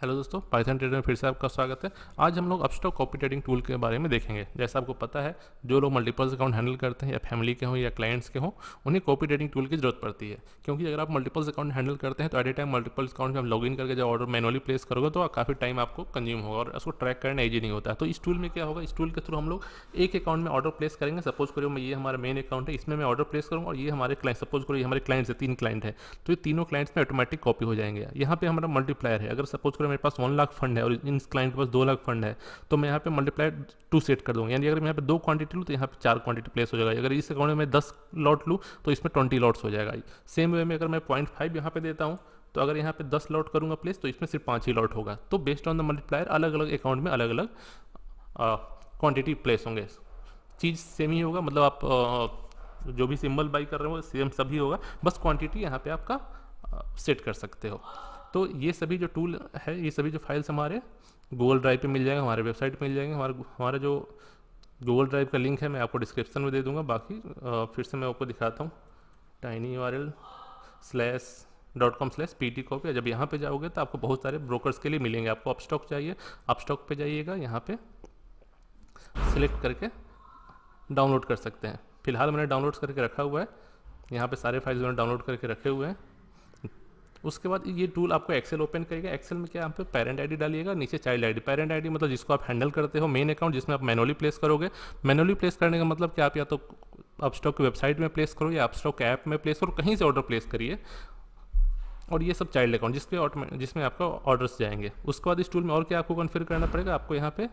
Hello दोस्तों Python trader में फिर से आपका स्वागत है आज हम लोग अपस्टॉक कॉपी ट्रेडिंग टूल के बारे में देखेंगे जैसा आपको पता है जो लोग मल्टीपल्स अकाउंट हैंडल करते हैं या फैमिली के हों या क्लाइंट्स के हों उन्हें कॉपी ट्रेडिंग टूल की जरूरत पड़ती है क्योंकि अगर आप मल्टीपल्स अकाउंट हैंडल करते हैं तो at a time multiples account में लॉग इन करके जब ऑर्डर मैनुअली प्लेस करोगे तो काफ़ी टाइम आपको कंज्यूम होगा और उसको ट्रैक करना ईजी नहीं होता है तो इस टूल में क्या होगा इस टूल के थ्रू हम लोग एक अकाउंट में ऑर्डर प्लेस करेंगे सपोज करो मैं ये हमारा मेन अकाउंट है इसमें मैं ऑर्डर प्लेस करूँगा और ये हमारे क्लाइंट सपोज करो ये हमारे क्लाइंट्स है तीन क्लाइंट है तो ये तीनों क्लाइंट्स में ऑटोमेटिक कॉपी हो जाएंगे यहाँ पर हमारा मल्टीप्लायर है अगर सपोज पर मेरे पास वन लाख फंड है और इन क्लाइंट के पास दो लाख फंड है तो मैं यहाँ पे मल्टीप्लाई टू सेट कर दूँगा यानी अगर मैं यहाँ पे दो क्वांटिटी लूँ तो यहाँ पे चार क्वांटिटी प्लेस हो जाएगा अगर इस अकाउंट में मैं दस लॉट लूँ तो इसमें ट्वेंटी लॉट्स हो जाएगा सेम वे में अगर मैं पॉइंट फाइव यहाँ पे देता हूँ तो अगर यहाँ पे दस लॉट करूँगा प्लेस तो इसमें सिर्फ पाँच ही लॉट होगा तो बेस्ड ऑन द मल्टीप्लायर अलग अलग अकाउंट में अलग अलग क्वान्टिटी प्लेस होंगे चीज़ सेम ही होगा मतलब आप जो भी सिंबल बाई कर रहे हो सेम सभी होगा बस क्वांटिटी यहाँ पे आपका सेट कर सकते हो तो ये सभी जो टूल है ये सभी जो फाइल्स हमारे गूगल ड्राइव पे मिल जाएंगे हमारे वेबसाइट पे मिल जाएंगे हमारे हमारा जो गूगल ड्राइव का लिंक है मैं आपको डिस्क्रिप्शन में दे दूंगा बाकी आ, फिर से मैं आपको दिखाता हूँ tiny U R L slash dot com slash P T copy जब यहाँ पे जाओगे तो आपको बहुत सारे ब्रोकर्स के लिए मिलेंगे आपको अपस्टॉक चाहिए अपस्टॉक पे जाइएगा यहाँ पे सिलेक्ट करके डाउनलोड कर सकते हैं फिलहाल मैंने डाउनलोड करके रखा हुआ है यहाँ पे सारे फाइल्स मैंने डाउनलोड करके रखे हुए हैं उसके बाद ये टूल आपको एक्सेल ओपन करेगा एक्सेल में क्या आप पेरेंट आईडी डालिएगा नीचे चाइल्ड आईडी पेरेंट आईडी मतलब जिसको आप हैंडल करते हो मेन अकाउंट जिसमें आप मैनुअली प्लेस करोगे मैनुअली प्लेस करने का मतलब कि आप या तो अपस्टॉक की वेबसाइट में प्लेस करो या अपस्टॉक ऐप में प्लेस करो कहीं से ऑर्डर प्लेस करिए और ये सब चाइल्ड अकाउंट जिसपे जिसमें आपका ऑर्डर्स जाएंगे उसके बाद इस टूल में और क्या आपको कन्फिगर करना पड़ेगा आपको यहाँ पे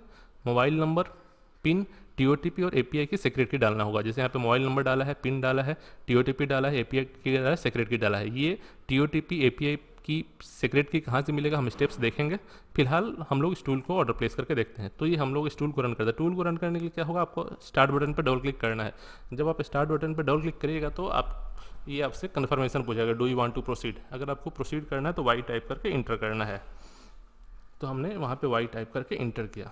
मोबाइल नंबर पिन टीओटीपी और एपीआई की सेक्रेटरी डालना होगा जैसे यहाँ पे मोबाइल नंबर डाला है पिन डाला है टीओटीपी डाला है आई की डाला है सेक्रेटरी डाला है ये टीओटीपी एपीआई की सेक्रेट की कहाँ से मिलेगा हम स्टेप्स देखेंगे फिलहाल हम लोग इस टूल को ऑर्डर प्लेस करके देखते हैं तो ये हम लोग स्टूल को रन करते हैं टूल को रन करने के लिए क्या होगा आपको स्टार्ट बटन पर डबल क्लिक करना है जब आप स्टार्ट बटन पर डबल क्लिक करिएगा तो आप ये आपसे कन्फर्मेशन पूछेगा do you want to proceed अगर आपको प्रोसीड करना है तो वाई टाइप करके इंटर करना है तो हमने वहाँ पर वाई टाइप करके इंटर किया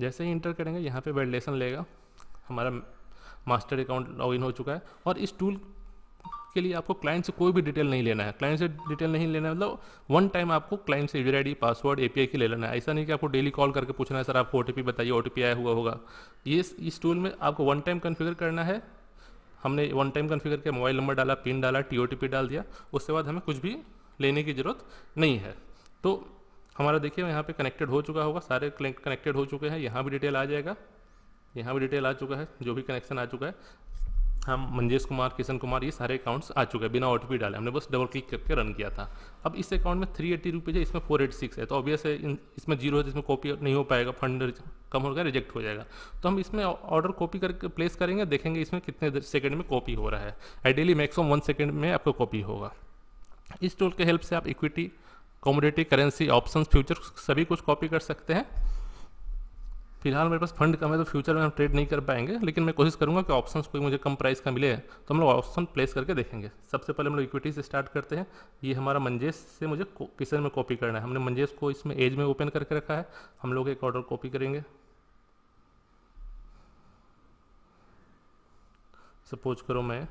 जैसे ही इंटर करेंगे यहाँ पे वैलिडेशन लेगा हमारा मास्टर अकाउंट लॉगिन हो चुका है और इस टूल के लिए आपको क्लाइंट से कोई भी डिटेल नहीं लेना है क्लाइंट से डिटेल नहीं लेना है मतलब वन टाइम आपको क्लाइंट से user I password A key ले लेना है ऐसा नहीं कि आपको डेली कॉल करके पूछना है सर आपको ओ बताइए ओ आया हुआ होगा ये इस टूल में आपको वन टाइम कन्फिगर करना है हमने वन टाइम कन्फिगर किया मोबाइल नंबर डाला पिन डाला टी डाल दिया उसके बाद हमें कुछ भी लेने की ज़रूरत नहीं है तो हमारा देखिए यहाँ पे कनेक्टेड हो चुका होगा सारे कनेक्टेड हो चुके हैं यहाँ भी डिटेल आ जाएगा यहाँ भी डिटेल आ चुका है जो भी कनेक्शन आ चुका है हम मंजेश कुमार किशन कुमार ये सारे अकाउंट्स आ चुके हैं बिना ओ डाले हमने बस डबल क्लिक करके रन किया था अब इस अकाउंट में थ्री एट्टी रुपीज़ है इसमें फोर एट सिक्स है तो ऑब्वियस है इसमें जीरो है जिसमें कॉपी नहीं हो पाएगा फंड कम होगा रिजेक्ट हो जाएगा तो हम इसमें ऑर्डर कॉपी करके प्लेस करेंगे देखेंगे इसमें कितने सेकंड में कॉपी हो रहा है आइडियली मैक्सिमम वन सेकेंड में आपको कॉपी होगा इस टूल के हेल्प से आप equity commodity currency option future सभी कुछ कॉपी कर सकते हैं फिलहाल मेरे पास फंड कम है तो फ्यूचर में हम ट्रेड नहीं कर पाएंगे लेकिन मैं कोशिश करूंगा कि ऑप्शंस कोई मुझे कम प्राइस का मिले तो हम लोग ऑप्शन प्लेस करके देखेंगे सबसे पहले हम लोग इक्विटी से स्टार्ट करते हैं ये हमारा मंजेश से मुझे किसन में कॉपी करना है हमने मंजेश को इसमें एज में ओपन करके रखा है हम लोग एक ऑर्डर कॉपी करेंगे सपोज करो मैं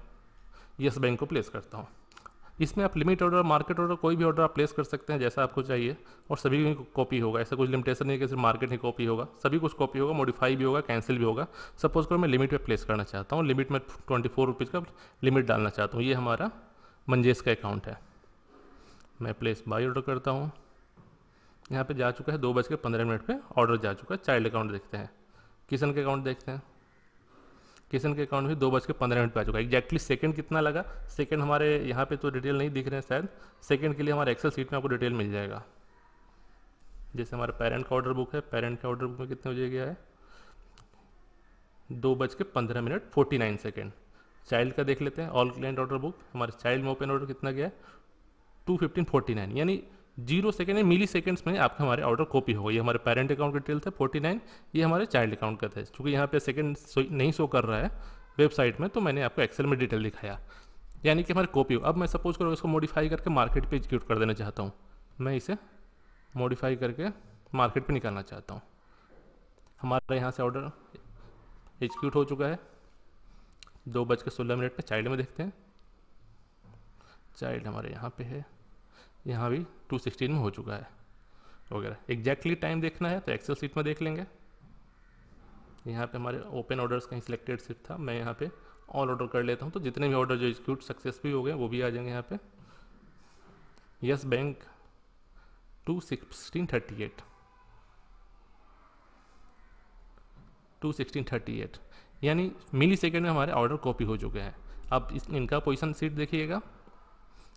यस बैंक को प्लेस करता हूँ इसमें आप लिमिट ऑर्डर मार्केट ऑर्डर कोई भी ऑर्डर आप प्लेस कर सकते हैं जैसा आपको चाहिए और सभी में कॉपी होगा ऐसा कुछ लिमिटेशन नहीं है कि सिर्फ मार्केट ही कॉपी होगा सभी कुछ कॉपी होगा मॉडिफाई भी होगा कैंसिल भी होगा सपोज करो मैं लिमिट में प्लेस करना चाहता हूँ लिमिट में ट्वेंटी फोर रुपीज़ का लिमिट डालना चाहता हूँ ये हमारा मंजेश का अकाउंट है मैं प्लेस बाई ऑर्डर करता हूँ यहाँ पर जा चुका है दो बज के पंद्रह मिनट पर ऑर्डर जा चुका है चाइल्ड अकाउंट देखते हैं किशन के अकाउंट देखते हैं किशन के अकाउंट में दो बज के पंद्रह मिनट पर आ चुका है एक्जैक्टली सेकंड कितना लगा सेकंड हमारे यहाँ पे तो डिटेल नहीं दिख रहे हैं शायद सेकंड के लिए हमारे एक्सेल सीट में आपको डिटेल मिल जाएगा जैसे हमारे पेरेंट का ऑर्डर बुक है पेरेंट के ऑर्डर बुक में कितने बजे गया है दो बज के पंद्रह minute forty nine second child का देख लेते हैं ऑल क्लाइंट ऑर्डर बुक हमारे चाइल्ड में ओपन ऑर्डर कितना गया है टू फिफ्टीन फोर्टी नाइन यानी जीरो सेकेंड या मिली सेकेंड्स में आपका हमारे ऑर्डर कॉपी होगा ये हमारे पेरेंट अकाउंट का डिटेल था फोर्टी नाइन ये हमारे चाइल्ड अकाउंट का था चूँकि यहाँ पे सेकेंड नहीं शो कर रहा है वेबसाइट में तो मैंने आपको एक्सेल में डिटेल दिखाया यानी कि हमारी कॉपी हो अब मैं सपोज करूँ इसको मॉडिफाई करके मार्केट पर एग्जीक्यूट कर देना चाहता हूँ मैं इसे मॉडिफाई करके मार्केट पर निकालना चाहता हूँ हमारे यहाँ से ऑर्डर एग्जीक्यूट हो चुका है दो बज के सोलह मिनट पर चाइल्ड में देखते हैं चाइल्ड हमारे यहाँ पे है यहाँ भी 216 में हो चुका है वगैरह एग्जैक्टली टाइम देखना है तो एक्सेल सीट में देख लेंगे यहाँ पे हमारे ओपन ऑर्डर्स का ही सिलेक्टेड सीट था मैं यहाँ पे ऑल ऑर्डर कर लेता हूँ तो जितने भी ऑर्डर जो एक्सक्यूट सक्सेस भी हो गए वो भी आ जाएंगे यहाँ पे Yes Bank two sixteen thirty eight two sixteen thirty eight यानी मिली सेकेंड में हमारे ऑर्डर कॉपी हो चुके हैं अब इस इनका पोजिशन सीट देखिएगा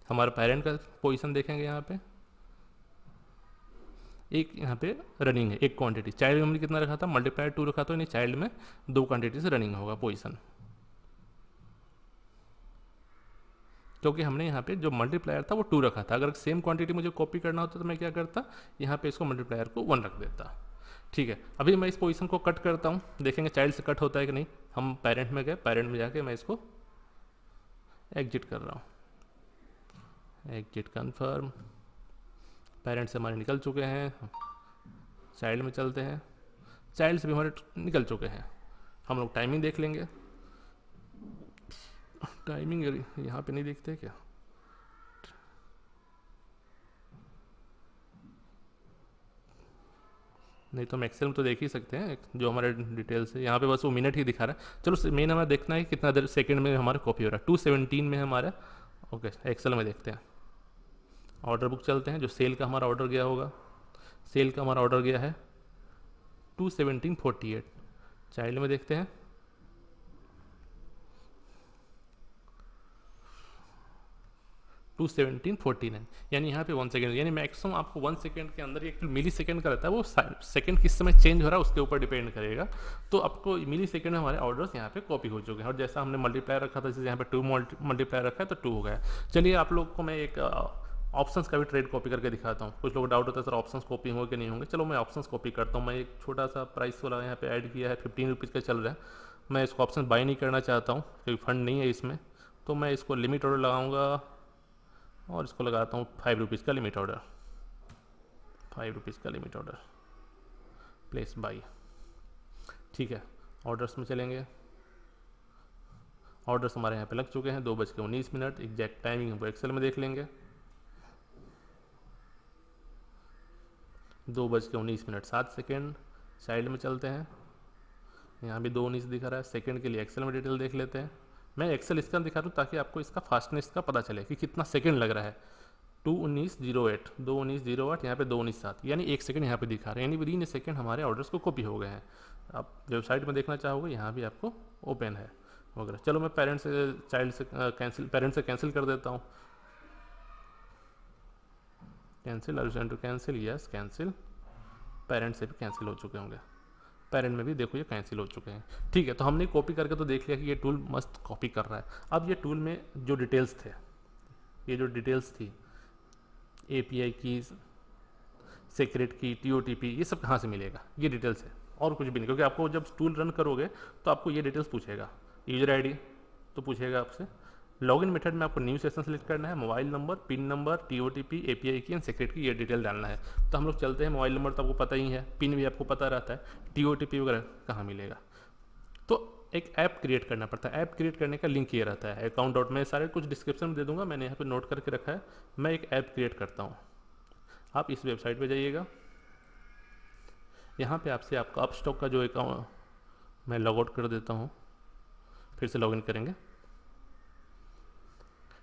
हमारा पेरेंट का पोजिशन देखेंगे यहाँ पे एक यहाँ पे रनिंग है एक क्वांटिटी चाइल्ड में हमने कितना रखा था मल्टीप्लाई टू रखा था यानी चाइल्ड में दो क्वांटिटीज रनिंग होगा पोजिशन क्योंकि हमने यहाँ पे जो मल्टीप्लायर था वो टू रखा था अगर सेम क्वांटिटी मुझे कॉपी करना होता तो मैं क्या करता यहाँ पे इसको मल्टीप्लायर को वन रख देता ठीक है अभी मैं इस पोजीशन को कट करता हूँ देखेंगे चाइल्ड से कट होता है कि नहीं हम पेरेंट में गए पेरेंट में जाके मैं इसको एग्जिट कर रहा हूँ एग्जिट कन्फर्म पेरेंट्स हमारे निकल चुके हैं चाइल्ड में चलते हैं चाइल्ड से भी हमारे निकल चुके हैं हम लोग टाइमिंग देख लेंगे टाइमिंग यहाँ पे नहीं देखते क्या नहीं तो हम एक्सेल में तो देख ही सकते हैं जो हमारे डिटेल्स है यहाँ पे बस वो मिनट ही दिखा रहा है चलो मेन हमें देखना है कितना देर सेकंड में हमारा कॉपी हो रहा है टू सेवनटीन में हमारा ओके एक्सेल में देखते हैं ऑर्डर बुक चलते हैं जो सेल का हमारा ऑर्डर गया होगा सेल का हमारा ऑर्डर गया है two seventeen forty eight child में देखते हैं टू सेवनटीन फोर्टी नाइन यानी यहाँ पे वन सेकेंड यानी मैक्सिमम आपको वन सेकेंड के अंदर एक मिली सेकेंड का रहता है वो सेकेंड किस समय चेंज हो रहा है उसके ऊपर डिपेंड करेगा तो आपको मिली सेकेंड में हमारे ऑर्डर्स यहाँ पे कॉपी हो चुके हैं और जैसा हमने मल्टीप्लाई रखा था जैसे यहाँ पे टू मल्टीप्लाई रखा है तो टू हो गया चलिए आप लोग को मैं एक ऑप्शंस का भी ट्रेड कॉपी करके दिखाता हूँ कुछ लोग डाउट होता है सर ऑप्शंस कॉपी होंगे कि नहीं होंगे चलो मैं ऑप्शंस कॉपी करता हूँ मैं एक छोटा सा प्राइस वाला यहाँ पे ऐड किया है फिफ्टीन रुपीज़ का चल रहा है मैं इसको ऑप्शन बाई नहीं करना चाहता हूँ क्योंकि फंड नहीं है इसमें तो मैं इसको लिमिट ऑर्डर लगाऊँगा और इसको लगाता हूँ फाइव रुपीज़ का लिमिट ऑर्डर फाइव रुपीज़ का लिमिट ऑर्डर प्लेस बाई ठीक है ऑर्डर्स में चलेंगे ऑर्डर्स हमारे यहाँ पे लग चुके हैं दो बज के उन्नीस मिनट एग्जैक्ट टाइमिंग हमको एक्सेल में देख लेंगे दो बज के उन्नीस मिनट सात सेकेंड साइड में चलते हैं यहाँ भी दो उन्नीस दिखा रहा है सेकेंड के लिए एक्सेल में डिटेल देख लेते हैं मैं एक्सेल इसका दिखा दूँ ताकि आपको इसका फास्टनेस का पता चले कि कितना सेकेंड लग रहा है टू उन्नीस जीरो एट दो उन्नीस जीरो आठ यहाँ पे दो उन्नीस सात यानी एक सेकंड यहाँ पे दिखा रहे हैं यानी विदिन ए सेकेंड हमारे ऑर्डर्स को कॉपी हो गए हैं आप वेबसाइट में देखना चाहोगे यहाँ भी आपको ओपन है वगैरह चलो मैं पेरेंट्स से चाइल्ड से कैंसिल पेरेंट्स से कैंसिल कर देता हूँ cancel urgent to cancel yes cancel parent से भी कैंसिल हो चुके होंगे पेरेंट में भी देखो ये कैंसिल हो चुके हैं ठीक है तो हमने कॉपी करके तो देख लिया कि ये टूल मस्त कॉपी कर रहा है अब ये टूल में जो डिटेल्स थे ये जो डिटेल्स थी ए पी आई की सेक्रेट की टी ओ टी पी ये सब कहाँ से मिलेगा ये डिटेल्स है और कुछ भी नहीं क्योंकि आपको जब टूल रन करोगे तो आपको ये डिटेल्स पूछेगा यूजर आई डी तो पूछेगा आपसे लॉगिन मेथड में आपको न्यू सेशन सेलेक्ट करना है mobile number pin number T O T P A P I key and secret की ये डिटेल डालना है तो हम लोग चलते हैं मोबाइल नंबर तो आपको पता ही है पिन भी आपको पता रहता है टी ओ टी पी वगैरह कहाँ मिलेगा तो एक ऐप क्रिएट करना पड़ता है ऐप क्रिएट करने का लिंक ये रहता है अकाउंट डॉट मैं सारे कुछ डिस्क्रिप्शन में दे दूंगा मैंने यहाँ पर नोट करके रखा है मैं एक ऐप क्रिएट करता हूँ आप इस वेबसाइट पर जाइएगा यहाँ पर आपसे आपका अपस्टॉक का जो अकाउंट मैं लॉग आउट कर देता हूँ फिर से इन करेंगे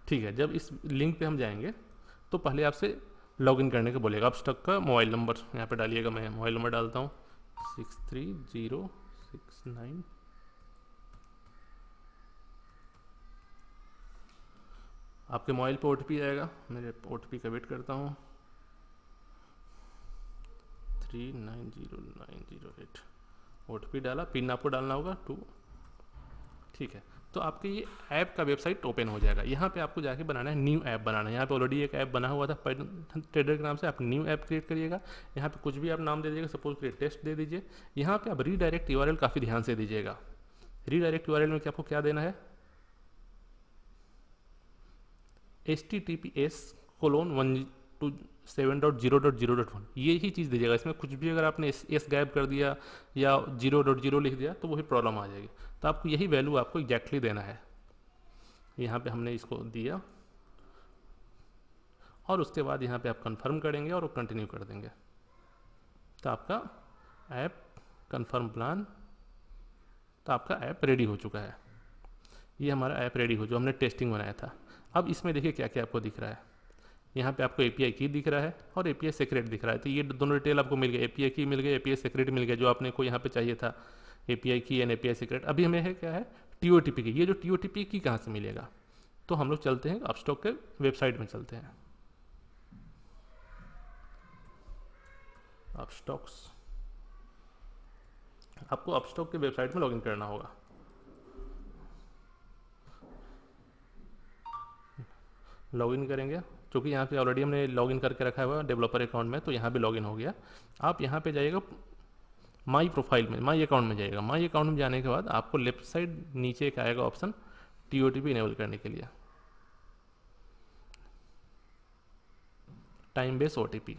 ठीक है जब इस लिंक पे हम जाएंगे तो पहले आपसे लॉगिन करने के बोलेगा आप स्टक का मोबाइल नंबर यहाँ पे डालिएगा मैं मोबाइल नंबर डालता हूँ six three zero six nine आपके मोबाइल पे ओ आएगा मेरे ओ टी का वेट करता हूँ three nine zero nine zero eight O डाला पिन आपको डालना होगा टू ठीक है तो आपके ये ऐप का वेबसाइट ओपन हो जाएगा यहाँ पे आपको जाके बनाना है न्यू ऐप बनाना है यहाँ पे ऑलरेडी एक ऐप बना हुआ था ट्रेडर के नाम से आप न्यू ऐप क्रिएट करिएगा यहाँ पे कुछ भी आप नाम दे दीजिएगा सपोज क्रिएट टेस्ट दे दीजिए यहाँ पे आप रीडायरेक्ट यू काफ़ी ध्यान से दीजिएगा रीडायरेक्ट यू में आपको क्या देना है S T T P S colon one two seven dot zero dot zero dot one ये ही चीज़ दीजिएगा इसमें कुछ भी अगर आपने एस गैप कर दिया या जीरो डॉट जीरो लिख दिया तो वही प्रॉब्लम आ जाएगी तो आपको यही वैल्यू आपको एग्जैक्टली देना है यहाँ पे हमने इसको दिया और उसके बाद यहाँ पे आप कंफर्म करेंगे और कंटिन्यू कर देंगे तो आपका ऐप कंफर्म प्लान तो आपका ऐप रेडी हो चुका है ये हमारा ऐप रेडी हो जो हमने टेस्टिंग बनाया था अब इसमें देखिए क्या क्या आपको दिख रहा है यहाँ पे आपको एपीआई की दिख रहा है और एपीआई सेक्रेट दिख रहा है तो ये दोनों डिटेल आपको मिल गए एपीआई की मिल गई एपीआई सीक्रेट मिल गया जो आपने को यहाँ पे चाहिए था एपीआई की एंड एपीआई सीक्रेट अभी हमें है क्या है टीओटीपी की ये जो टीओटीपी की कहाँ से मिलेगा तो हम लोग चलते हैं अपस्टॉक के वेबसाइट में चलते हैं अपस्टॉक्स आपको अपस्टॉक के वेबसाइट में इन करना होगा इन करेंगे क्योंकि यहाँ पे ऑलरेडी हमने लॉगिन करके रखा हुआ है डेवलपर अकाउंट में तो यहाँ भी लॉगिन हो गया आप यहाँ पे जाइएगा माई प्रोफाइल में माई अकाउंट में जाइएगा माई अकाउंट में जाने के बाद आपको लेफ्ट साइड नीचे एक आएगा option T O T P enable करने के लिए time base O T P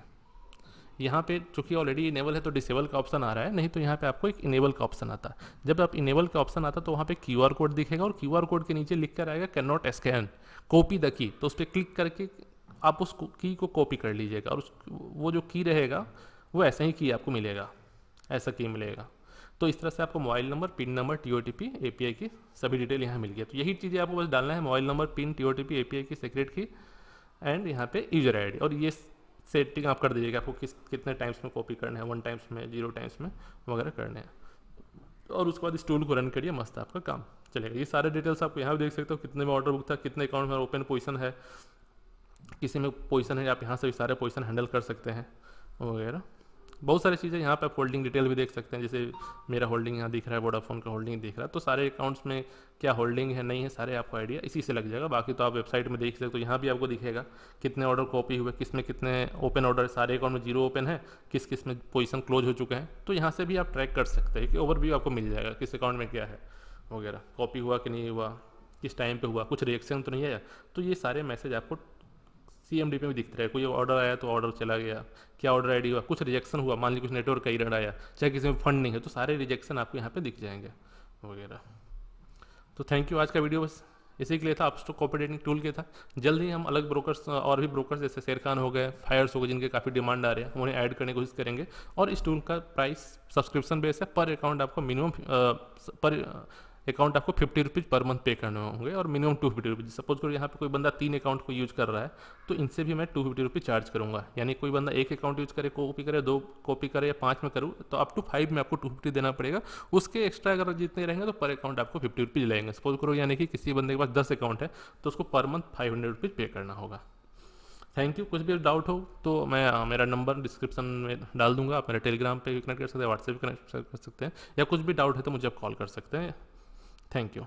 यहाँ पर चूंकि ऑलरेडी इनेबल है तो डिसेबल का ऑप्शन आ रहा है नहीं तो यहाँ पे आपको एक इनेबल का ऑप्शन आता है जब आप इनेबल का ऑप्शन आता तो वहाँ पे क्यू आर कोड दिखेगा और क्यू आर कोड के नीचे लिख कर आएगा can not scan copy the key तो उस पर क्लिक करके आप उस की को कॉपी कर लीजिएगा और उस वो जो की रहेगा वो ऐसा ही की आपको मिलेगा ऐसा की मिलेगा तो इस तरह से आपको mobile number pin number T O T P A P I key सभी डिटेल यहाँ मिल गया तो यही चीज़ें आपको बस डालना है mobile number pin T O T P A P I key secret की एंड यहाँ पे यूजर आई डी और ये सेटिंग आप कर दीजिएगा आपको किस कितने टाइम्स में कॉपी करना है वन टाइम्स में जीरो टाइम्स में वगैरह करने हैं और उसके बाद इस टूल को रन करिए मस्त आपका काम चलेगा ये सारे डिटेल्स आपको यहाँ भी देख सकते हो कितने में ऑर्डर बुक था कितने अकाउंट में ओपन पोजिशन है किसी में पोजिशन है आप यहाँ से भी सारे पोजिशन हैंडल कर सकते हैं वगैरह बहुत सारी चीज़ें यहाँ पर आप होल्डिंग डिटेल भी देख सकते हैं जैसे मेरा होल्डिंग यहाँ दिख रहा है वोडाफोन का होल्डिंग दिख रहा है तो सारे अकाउंट्स में क्या होल्डिंग है नहीं है सारे आपको आइडिया इसी से लग जाएगा बाकी तो आप वेबसाइट में देख सकते हो तो यहाँ भी आपको दिखेगा कितने ऑर्डर कॉपी हुए किस में कितने ओपन ऑर्डर सारे अकाउंट में जीरो ओपन है किस किस में पोजिशन क्लोज हो चुके हैं तो यहाँ से भी आप ट्रैक कर सकते हैं कि ओवरव्यू आपको मिल जाएगा किस अकाउंट में क्या है वगैरह कॉपी हुआ कि नहीं हुआ किस टाइम पर हुआ कुछ रिएक्शन तो नहीं आया तो ये सारे मैसेज आपको सी पे भी दिखता है कोई ऑर्डर आया तो ऑर्डर चला गया क्या ऑर्डर आई हुआ कुछ रिजेक्शन हुआ मान लीजिए कुछ नेटवर्क का इरड आया चाहे किसी में फंड नहीं है तो सारे रिजेक्शन आपको यहाँ पे दिख जाएंगे वगैरह तो थैंक यू आज का वीडियो बस इसी के लिए था अपस्टॉक कॉपरेटिंग टूल के था जल्द ही हम अलग ब्रोकर्स और भी ब्रोकर्स जैसे शेरखान हो गए फायर्स हो गए जिनके काफ़ी डिमांड आ रहे हैं उन्हें ऐड करने की कोशिश करेंगे और इस टूल का प्राइस सब्सक्रिप्शन बेस है पर अकाउंट आपको मिनिमम पर अकाउंट आपको फिफ्टी रुपीज़ पर मंथ पे करने होंगे और minimum two fifty rupees suppose करो यहाँ पे कोई बंदा तीन अकाउंट को यूज़ कर रहा है तो इनसे भी मैं टू फिफ्टी रुपीज़ चार्ज करूँगा यानी कोई बंदा एक अकाउंट यूज़ करे कॉपी करे दो कॉपी करे या पाँच में करूँ तो अप टू फाइव में आपको टू फिफ्टी देना पड़ेगा उसके एक्स्ट्रा अगर जितने रहेंगे तो पर अकाउंट आपको फिफ्टी रुपीज़ लेंगे सपोज करो यानी कि किसी बंदे के पास दस अकाउंट है तो उसको per month five hundred rupees पे करना होगा थैंक यू कुछ भी डाउट हो तो मैं आ, मेरा नंबर डिस्क्रिप्शन में डाल दूंगा आप मेरे टेलीग्राम पे कनेक्ट कर सकते हैं व्हाट्सएप कनेक्ट कर सकते हैं या कुछ भी डाउट है तो मुझे आप कॉल कर सकते हैं Thank you.